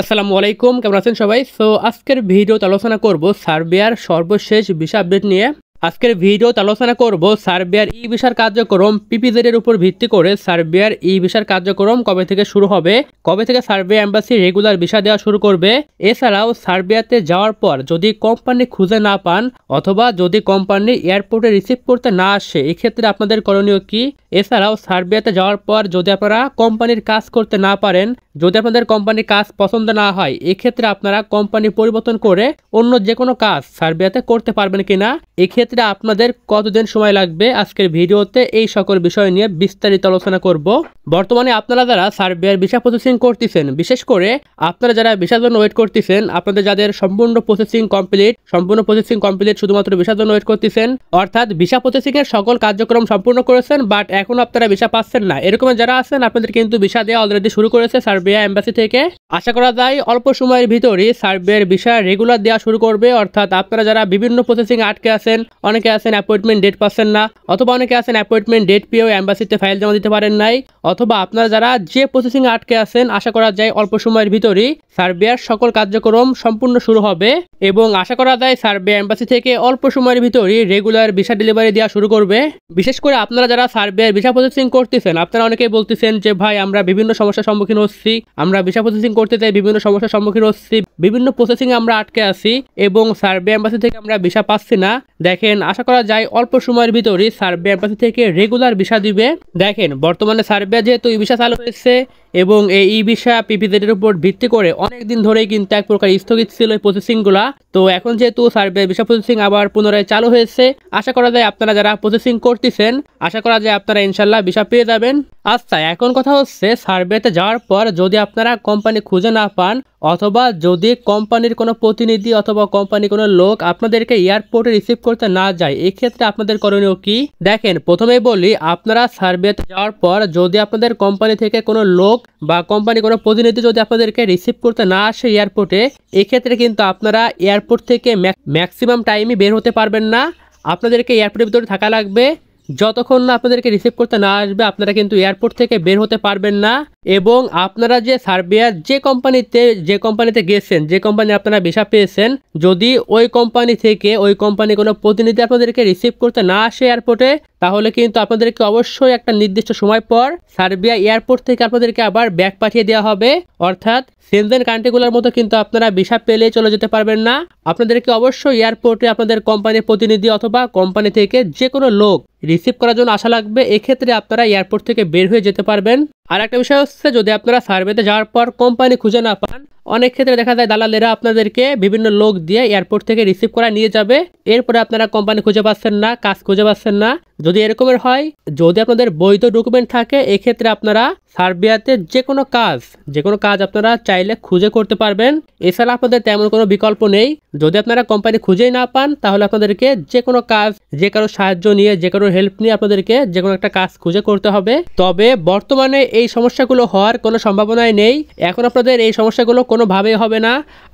আসসালামু আলাইকুম কেমন আছেন সবাই সো আজকের ভিডিওতে আলোচনা করব সার্বিয়ার সর্বশেষ ভিসা আপডেট নিয়ে আজকের ভিডিওতে আলোচনা করব সার্বিয়ার ই ভিসার কার্যক্রম পিপিজেড এর উপর ভিত্তি করে সার্বিয়ার ই ভিসার কার্যক্রম কবে থেকে শুরু হবে কবে থেকে সার্বিয়া এম্বাসি রেগুলার ভিসা দেওয়া শুরু করবে এছাড়াও সার্বিয়াতে যাওয়ার পর যদি কোম্পানি খুঁজে না পান অথবা যদি কোম্পানি এয়ারপোর্টে রিসিভ করতে না আসে এক্ষেত্রে আপনাদের করণীয় কি এছাড়াও সার্বিয়াতে যাওয়ার পর যদি আপনারা কোম্পানির কাজ করতে না পারেন যদি আপনাদের কোম্পানির কাজ পছন্দ না হয় এক্ষেত্রে আপনারা কোম্পানি পরিবর্তন করে অন্য যে কোনো কাজ সার্বিয়াতে করতে পারবেন কিনা এক্ষেত্রে আপনাদের কতদিন সময় লাগবে আজকের ভিডিওতে এই সকল বিষয় নিয়ে বিস্তারিত আলোচনা করব বর্তমানে আপনারা যারা সার্বিয়ার ভিসা প্রসেসিং করতেছেন বিশেষ করে আপনারা যারা ভিসার জন্য ওয়েট করতেছেন আপনাদের যাদের সম্পূর্ণ প্রসেসিং কমপ্লিট সম্পূর্ণ প্রসেসিং কমপ্লিট শুধুমাত্র ভিসার জন্য ওয়েট করতেছেন অর্থাৎ ভিসা প্রসেসিং এর সকল কার্যক্রম সম্পূর্ণ করেছেন বাট এখন আপনারা ভিসা পাচ্ছেন না এরকম যারা আছেন আপনাদের কিন্তু ভিসা দেওয়া অলরেডি শুরু করেছে সার্বিয়া এম্বাসি থেকে আশা করা যায় অল্প সময়ের ভিতরই সার্বিয়ার ভিসা রেগুলার দেওয়া শুরু করবে অর্থাৎ আপনারা যারা বিভিন্ন প্রসেসিং আটকে আছেন অনেকে আছেন অ্যাপয়েন্টমেন্ট ডেট পাচ্ছেন না অথবা অনেকে আছেন অ্যাপয়েন্টমেন্ট ডেট পেয়েও অ্যাম্বাসিতে ফাইল জমা দিতে পারেন নাই অথবা আপনারা যারা যে প্রসেসিং আটকে আছেন আশা করা যায় অল্প সময়ের ভিতরই সার্বিয়ার সকল কার্যক্রম সম্পূর্ণ শুরু হবে এবং আশা করা যায় সার্বিয়া এম্বাসি থেকে অল্প সময়ের ভিতরই রেগুলার ভিসা ডেলিভারি দেওয়া শুরু করবে বিশেষ করে আপনারা যারা সার্বিয়ার ভিসা প্রসেসিং করতেছেন আপনারা অনেকেই বলতেছেন যে ভাই আমরা বিভিন্ন সমস্যার সম্মুখীন হচ্ছি আছি আমরা ভিসা প্রসেসিং করতে চাই বিভিন্ন সমস্যার সম্মুখীন হচ্ছি বিভিন্ন প্রসেসিং আমরা আটকে আছি এবং সার্বিয়া এম্বাসি থেকে আমরা ভিসা পাচ্ছি না দেখেন আশা করা যায় অল্প সময়ের ভিতরে সার্বিয়া এম্বাসি থেকে রেগুলার ভিসা দিবে দেখেন বর্তমানে সার্বিয়া যেহেতু ভিসা চালু হয়েছে এবং এই ই ভিসা পিপিজেডের উপর ভিত্তি করে অনেক দিন ধরেই কিন্তু এক প্রকার স্থগিত ছিল এই প্রসেসিংগুলা তো এখন যেহেতু সার্ভে ভিসা প্রসেসিং আবার পুনরায় চালু হয়েছে আশা করা যায় আপনারা যারা প্রসেসিং করতেছেন আশা করা যায় আপনারা ইনশাল্লাহ ভিসা পেয়ে যাবেন আচ্ছা এখন কথা হচ্ছে সার্ভেতে যাওয়ার পর যদি আপনারা কোম্পানি খুঁজে না পান অথবা যদি কোম্পানির কোনো প্রতিনিধি অথবা কোম্পানি কোনো লোক আপনাদেরকে এয়ারপোর্টে রিসিভ করতে না যায় এক্ষেত্রে আপনাদের করণীয় কি দেখেন প্রথমেই বলি আপনারা সার্ভেতে যাওয়ার পর যদি আপনাদের কোম্পানি থেকে কোনো লোক বা কোম্পানি কোনো প্রতিনিধি যদি আপনাদেরকে রিসিভ করতে না আসে এয়ারপোর্টে এক্ষেত্রে কিন্তু আপনারা এয়ারপোর্ট থেকে ম্যাক্সিমাম টাইমই বের হতে পারবেন না আপনাদেরকে এয়ারপোর্টের ভিতরে থাকা লাগবে যতক্ষণ না আপনাদেরকে রিসিভ করতে না আসবে আপনারা কিন্তু এয়ারপোর্ট থেকে বের হতে পারবেন না এবং আপনারা যে সার্বিয়ার যে কোম্পানিতে যে কোম্পানিতে গেছেন যে কোম্পানি আপনারা ভিসা পেয়েছেন যদি ওই কোম্পানি থেকে ওই কোম্পানি কোনো প্রতিনিধি আপনাদেরকে রিসিভ করতে না আসে এয়ারপোর্টে তাহলে কিন্তু আপনাদেরকে অবশ্যই একটা নির্দিষ্ট সময় পর সার্বিয়া এয়ারপোর্ট থেকে আপনাদেরকে আবার ব্যাগ পাঠিয়ে দেওয়া হবে অর্থাৎ সেনজেন কান্ট্রিগুলোর মতো কিন্তু আপনারা ভিসা পেলে চলে যেতে পারবেন না আপনাদেরকে অবশ্যই এয়ারপোর্টে আপনাদের কোম্পানির প্রতিনিধি অথবা কোম্পানি থেকে যে কোনো লোক রিসিভ করার জন্য আশা লাগবে এক্ষেত্রে আপনারা এয়ারপোর্ট থেকে বের হয়ে যেতে পারবেন আর একটা বিষয় হচ্ছে যদি আপনারা সার্ভেতে যাওয়ার পর কোম্পানি খুঁজে না পান অনেক ক্ষেত্রে দেখা যায় দালালেরা আপনাদেরকে বিভিন্ন লোক দিয়ে এয়ারপোর্ট থেকে রিসিভ করা নিয়ে যাবে এরপরে আপনারা কোম্পানি খুঁজে পাচ্ছেন না কাজ খুঁজে পাচ্ছেন না যদি এরকমের হয় যদি আপনাদের বৈধ ডকুমেন্ট থাকে এক্ষেত্রে আপনারা সার্বিয়াতে যে কোনো কাজ যে কোনো কাজ আপনারা চাইলে খুঁজে করতে পারবেন এছাড়া আপনাদের তেমন কোনো বিকল্প নেই যদি আপনারা কোম্পানি খুঁজেই না পান তাহলে আপনাদেরকে যে কোনো কাজ যে কারো সাহায্য নিয়ে যে কারো হেল্প নিয়ে আপনাদেরকে যে কোনো একটা কাজ খুঁজে করতে হবে তবে বর্তমানে এই সমস্যাগুলো হওয়ার কোনো সম্ভাবনাই নেই এখন আপনাদের এই সমস্যাগুলো কোনোভাবেই হবে না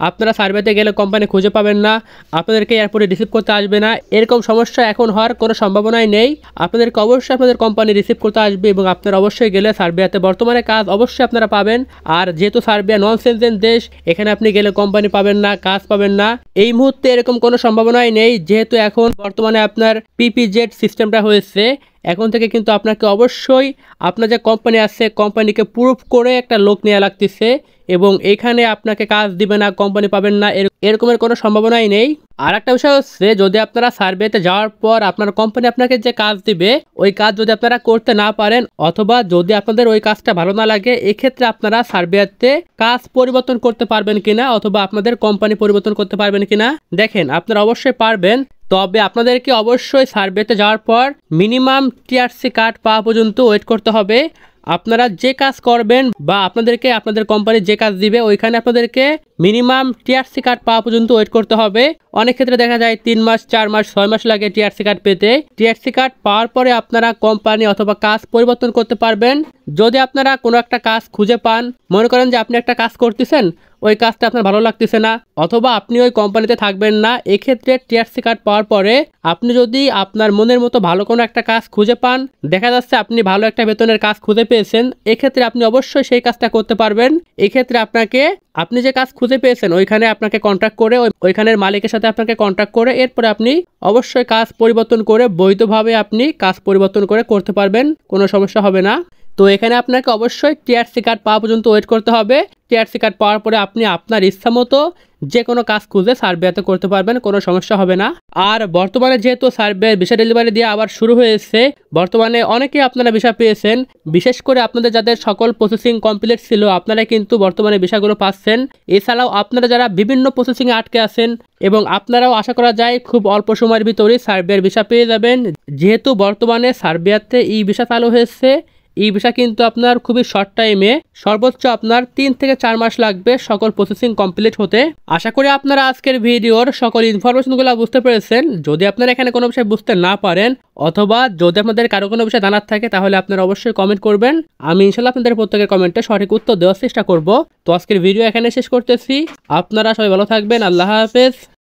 আপনারা সার্ভেতে গেলে কোম্পানি খুঁজে পাবেন না আপনাদেরকে এয়ারপোর্টে রিসিভ করতে আসবে না এরকম সমস্যা এখন হওয়ার কোনো সম্ভাবনাই নেই আপনাদেরকে অবশ্যই আপনাদের কোম্পানি রিসিভ করতে আসবে এবং আপনারা অবশ্যই গেলে সার্বিয়াতে বর্তমানে কাজ অবশ্যই আপনারা পাবেন আর যেহেতু সার্বিয়া নন সেনজেন দেশ এখানে আপনি গেলে কোম্পানি পাবেন না কাজ পাবেন না এই মুহূর্তে এরকম কোনো সম্ভাবনাই নেই যেহেতু এখন বর্তমানে আপনার পিপি জেড সিস্টেমটা হয়েছে এখন থেকে কিন্তু আপনাকে অবশ্যই আপনার যে কোম্পানি আছে কোম্পানিকে প্রুফ করে একটা লোক নেওয়া লাগতেছে এবং এখানে আপনাকে কাজ দিবে না কোম্পানি পাবেন না এরকমের কোনো সম্ভাবনাই নেই আর একটা বিষয় হচ্ছে যদি আপনারা সার্ভেতে যাওয়ার পর আপনার কোম্পানি আপনাকে যে কাজ দিবে ওই কাজ যদি আপনারা করতে না পারেন অথবা যদি আপনাদের ওই কাজটা ভালো না লাগে এক্ষেত্রে আপনারা সার্ভেতে কাজ পরিবর্তন করতে পারবেন কিনা অথবা আপনাদের কোম্পানি পরিবর্তন করতে পারবেন কিনা দেখেন আপনারা অবশ্যই পারবেন তবে আপনাদেরকে অবশ্যই সার্ভেতে যাওয়ার পর মিনিমাম টিআরসি কার্ড পাওয়া পর্যন্ত ওয়েট করতে হবে আপনারা যে কাজ করবেন বা আপনাদেরকে আপনাদের কোম্পানি যে কাজ দিবে ওইখানে আপনাদেরকে মিনিমাম টিআরসি কার্ড পাওয়া পর্যন্ত ওয়েট করতে হবে অনেক ক্ষেত্রে দেখা যায় তিন মাস চার মাস ছয় মাস লাগে টিআরসি কার্ড পেতে টিআরসি কার্ড পাওয়ার পরে আপনারা কোম্পানি অথবা কাজ পরিবর্তন করতে পারবেন যদি আপনারা কোনো একটা কাজ খুঁজে পান মনে করেন যে আপনি একটা কাজ করতেছেন ওই কাজটা আপনার ভালো লাগতেছে না অথবা আপনি ওই কোম্পানিতে থাকবেন না এক্ষেত্রে টিআরসি কার্ড পাওয়ার পরে আপনি যদি আপনার মনের মতো ভালো কোনো একটা কাজ খুঁজে পান দেখা যাচ্ছে আপনি ভালো একটা বেতনের কাজ খুঁজে পেয়ে পেয়েছেন এক্ষেত্রে আপনি অবশ্যই সেই কাজটা করতে পারবেন এক্ষেত্রে আপনাকে আপনি যে কাজ খুঁজে পেয়েছেন ওইখানে আপনাকে কন্ট্যাক্ট করে ওইখানের মালিকের সাথে আপনাকে কন্ট্যাক্ট করে এরপরে আপনি অবশ্যই কাজ পরিবর্তন করে বৈধভাবে আপনি কাজ পরিবর্তন করে করতে পারবেন কোনো সমস্যা হবে না তো এখানে আপনাকে অবশ্যই টিআরসি কার্ড পাওয়া পর্যন্ত ওয়েট করতে হবে টিআরসি কার্ড পাওয়ার পরে আপনি আপনার ইচ্ছা মতো যে কোনো কাজ খুঁজে সার্বিয়াতে করতে পারবেন কোনো সমস্যা হবে না আর বর্তমানে যেহেতু সার্ভে ভিসা ডেলিভারি দিয়ে আবার শুরু হয়েছে বর্তমানে অনেকেই আপনারা ভিসা পেয়েছেন বিশেষ করে আপনাদের যাদের সকল প্রসেসিং কমপ্লিট ছিল আপনারা কিন্তু বর্তমানে ভিসাগুলো পাচ্ছেন এছাড়াও আপনারা যারা বিভিন্ন প্রসেসিংয়ে আটকে আছেন এবং আপনারাও আশা করা যায় খুব অল্প সময়ের ভিতরে সার্বিয়ার ভিসা পেয়ে যাবেন যেহেতু বর্তমানে সার্বিয়াতে এই ভিসা চালু হয়েছে এই ভিসা কিন্তু আপনার খুবই শর্ট টাইমে সর্বোচ্চ আপনার তিন থেকে চার মাস লাগবে সকল প্রসেসিং কমপ্লিট হতে আশা করি আপনারা আজকের ভিডিওর সকল ইনফরমেশনগুলো বুঝতে পেরেছেন যদি আপনারা এখানে কোনো বিষয় বুঝতে না পারেন অথবা যদি আপনাদের কারো কোনো বিষয়ে জানার থাকে তাহলে আপনারা অবশ্যই কমেন্ট করবেন আমি ইনশাল্লাহ আপনাদের প্রত্যেকের কমেন্টে সঠিক উত্তর দেওয়ার চেষ্টা করব তো আজকের ভিডিও এখানে শেষ করতেছি আপনারা সবাই ভালো থাকবেন আল্লাহ হাফেজ